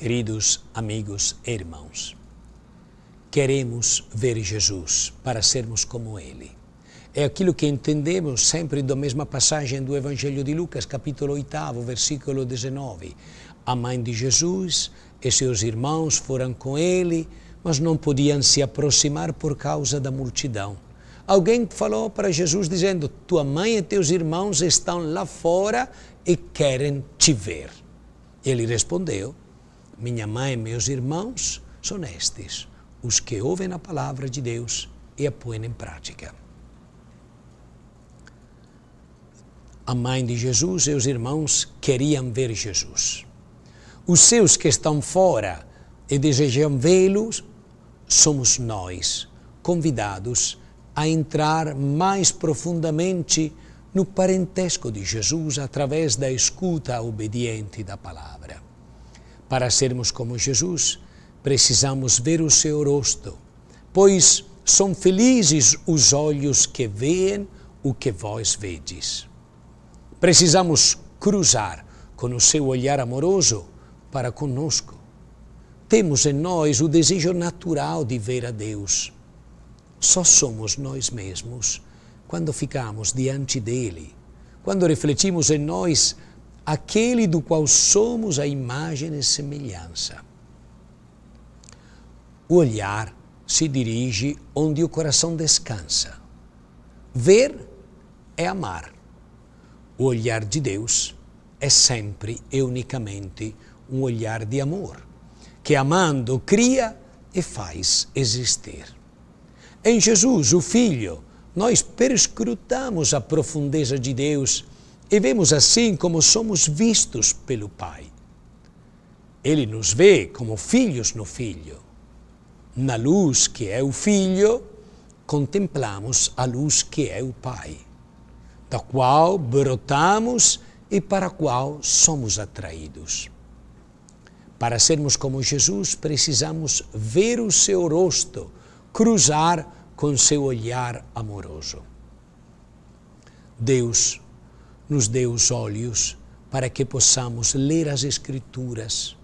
Queridos amigos e irmãos, queremos ver Jesus para sermos como Ele. É aquilo que entendemos sempre da mesma passagem do Evangelho de Lucas, capítulo 8, versículo 19. A mãe de Jesus e seus irmãos foram com ele, mas não podiam se aproximar por causa da multidão. Alguém falou para Jesus dizendo: Tua mãe e teus irmãos estão lá fora e querem te ver. Ele respondeu: minha mãe, meus irmãos, são estes, os que ouvem a palavra de Deus e a põem em prática. A mãe de Jesus e os irmãos queriam ver Jesus. Os seus que estão fora e desejam vê los somos nós, convidados a entrar mais profundamente no parentesco de Jesus através da escuta obediente da palavra. Para sermos como Jesus, precisamos ver o seu rosto, pois são felizes os olhos que veem o que vós vedes. Precisamos cruzar com o seu olhar amoroso para conosco. Temos em nós o desejo natural de ver a Deus. Só somos nós mesmos quando ficamos diante dele, quando refletimos em nós aquele do qual somos a imagem e semelhança. O olhar se dirige onde o coração descansa. Ver é amar. O olhar de Deus é sempre e unicamente um olhar de amor, que amando cria e faz existir. Em Jesus, o Filho, nós perscrutamos a profundeza de Deus e vemos assim como somos vistos pelo Pai. Ele nos vê como filhos no Filho. Na luz que é o Filho, contemplamos a luz que é o Pai, da qual brotamos e para a qual somos atraídos. Para sermos como Jesus, precisamos ver o seu rosto, cruzar com seu olhar amoroso. Deus nos dê os olhos para que possamos ler as Escrituras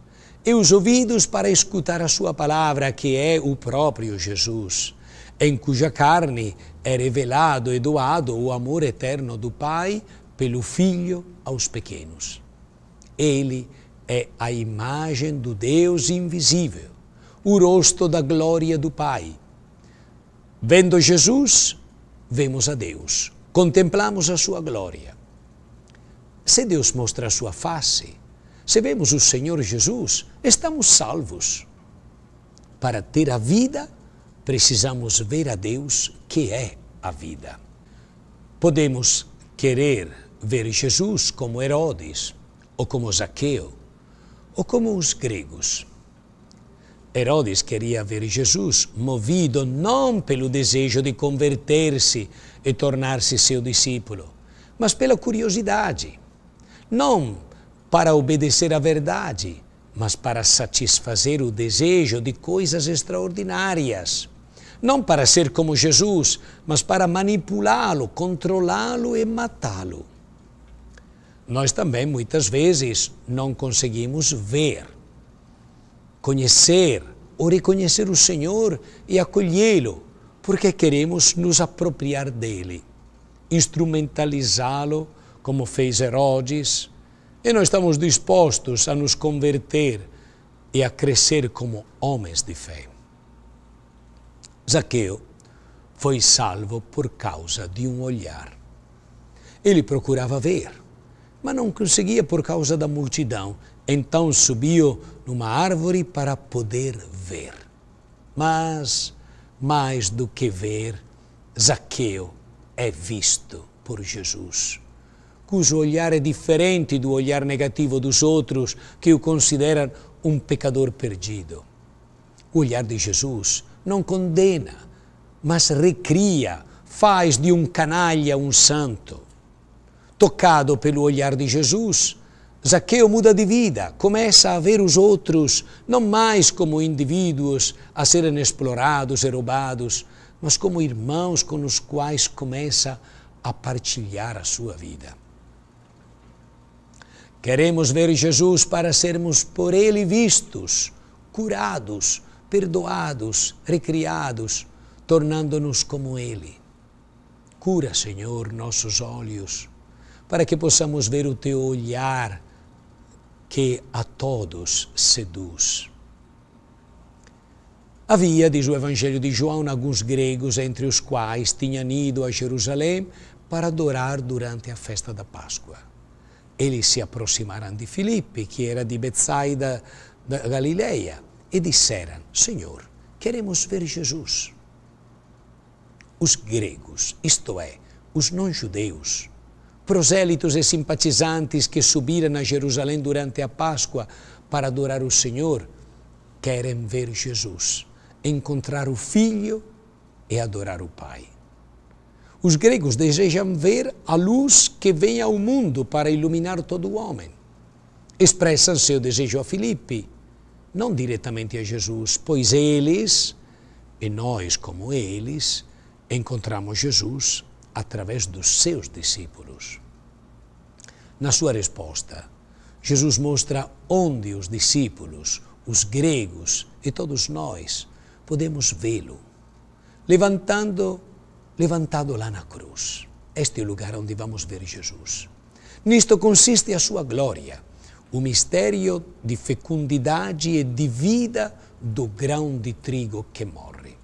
e os ouvidos para escutar a Sua palavra, que é o próprio Jesus, em cuja carne é revelado e doado o amor eterno do Pai pelo Filho aos pequenos. Ele é a imagem do Deus invisível, o rosto da glória do Pai. Vendo Jesus, vemos a Deus, contemplamos a Sua glória. Se Deus mostra a sua face, se vemos o Senhor Jesus, estamos salvos. Para ter a vida, precisamos ver a Deus, que é a vida. Podemos querer ver Jesus como Herodes, ou como Zaqueu, ou como os gregos. Herodes queria ver Jesus movido não pelo desejo de converter-se e tornar-se seu discípulo, mas pela curiosidade não para obedecer à verdade, mas para satisfazer o desejo de coisas extraordinárias. Não para ser como Jesus, mas para manipulá-lo, controlá-lo e matá-lo. Nós também muitas vezes não conseguimos ver, conhecer ou reconhecer o Senhor e acolhê-lo, porque queremos nos apropriar dele, instrumentalizá-lo como fez Herodes, e nós estamos dispostos a nos converter e a crescer como homens de fé. Zaqueu foi salvo por causa de um olhar. Ele procurava ver, mas não conseguia por causa da multidão. Então subiu numa árvore para poder ver. Mas, mais do que ver, Zaqueu é visto por Jesus cujo olhar é diferente do olhar negativo dos outros que o consideram um pecador perdido. O olhar de Jesus não condena, mas recria, faz de um canalha um santo. Tocado pelo olhar de Jesus, Zaqueu muda de vida, começa a ver os outros não mais como indivíduos a serem explorados e roubados, mas como irmãos com os quais começa a partilhar a sua vida. Queremos ver Jesus para sermos por Ele vistos, curados, perdoados, recriados, tornando-nos como Ele. Cura, Senhor, nossos olhos, para que possamos ver o Teu olhar que a todos seduz. Havia, diz o Evangelho de João, alguns gregos entre os quais tinham ido a Jerusalém para adorar durante a festa da Páscoa. Eles se aproximaram de Filipe, que era de Betsaida da Galileia, e disseram: Senhor, queremos ver Jesus. Os gregos, isto é, os não-judeus, prosélitos e simpatizantes que subiram a Jerusalém durante a Páscoa para adorar o Senhor, querem ver Jesus, encontrar o Filho e adorar o Pai. Os gregos desejam ver a luz que vem ao mundo para iluminar todo o homem. Expressam seu desejo a Filipe, não diretamente a Jesus, pois eles, e nós como eles, encontramos Jesus através dos seus discípulos. Na sua resposta, Jesus mostra onde os discípulos, os gregos e todos nós podemos vê-lo, levantando levantado lá na cruz. Este é o lugar onde vamos ver Jesus. Nisto consiste a sua glória, o mistério de fecundidade e de vida do grão de trigo que morre.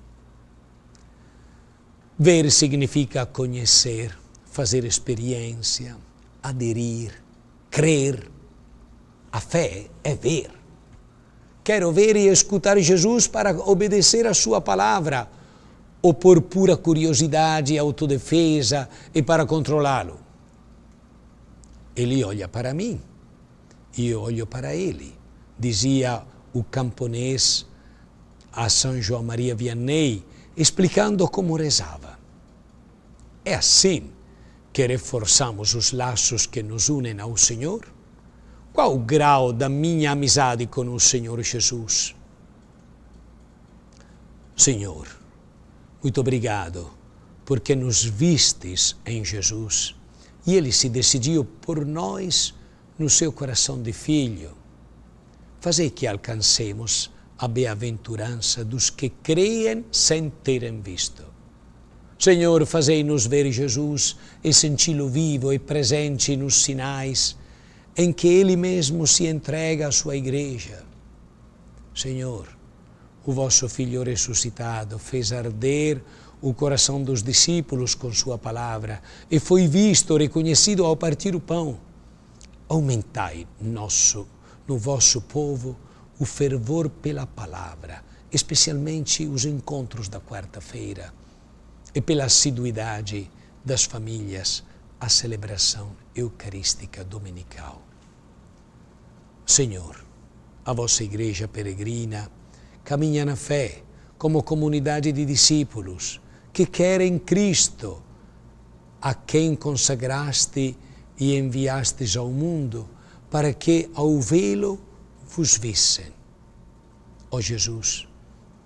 Ver significa conhecer, fazer experiência, aderir, crer. A fé é ver. Quero ver e escutar Jesus para obedecer a sua palavra ou por pura curiosidade e autodefesa e para controlá-lo. Ele olha para mim e eu olho para ele, dizia o camponês a São João Maria Vianney, explicando como rezava. É assim que reforçamos os laços que nos unem ao Senhor? Qual o grau da minha amizade com o Senhor Jesus? Senhor, muito obrigado, porque nos vistes em Jesus e ele se decidiu por nós no seu coração de filho. Fazei que alcancemos a bem-aventurança dos que creem sem terem visto. Senhor, fazei-nos ver Jesus e senti-lo vivo e presente nos sinais em que Ele mesmo se entrega à sua igreja. Senhor, o vosso Filho ressuscitado fez arder o coração dos discípulos com Sua palavra e foi visto, reconhecido ao partir o pão. Aumentai nosso, no vosso povo o fervor pela palavra, especialmente os encontros da quarta-feira, e pela assiduidade das famílias à celebração eucarística dominical. Senhor, a vossa Igreja peregrina, caminha na fé, como comunidade de discípulos que querem Cristo, a quem consagraste e enviastes ao mundo, para que ao vê-lo vos vissem. Ó Jesus,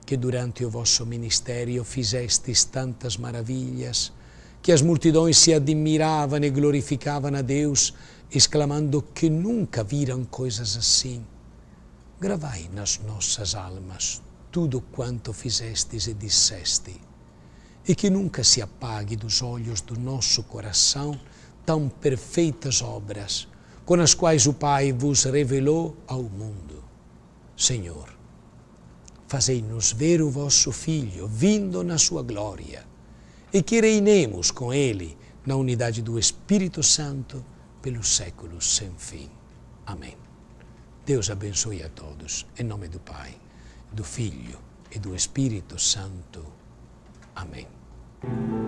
que durante o vosso ministério fizestes tantas maravilhas, que as multidões se admiravam e glorificavam a Deus, exclamando que nunca viram coisas assim Gravai nas nossas almas tudo quanto fizestes e disseste, e que nunca se apague dos olhos do nosso coração tão perfeitas obras, com as quais o Pai vos revelou ao mundo. Senhor, fazei-nos ver o vosso Filho vindo na sua glória, e que reinemos com ele na unidade do Espírito Santo pelos séculos sem fim. Amém. Deus abençoe a todos. Em nome do Pai, do Filho e do Espírito Santo. Amém.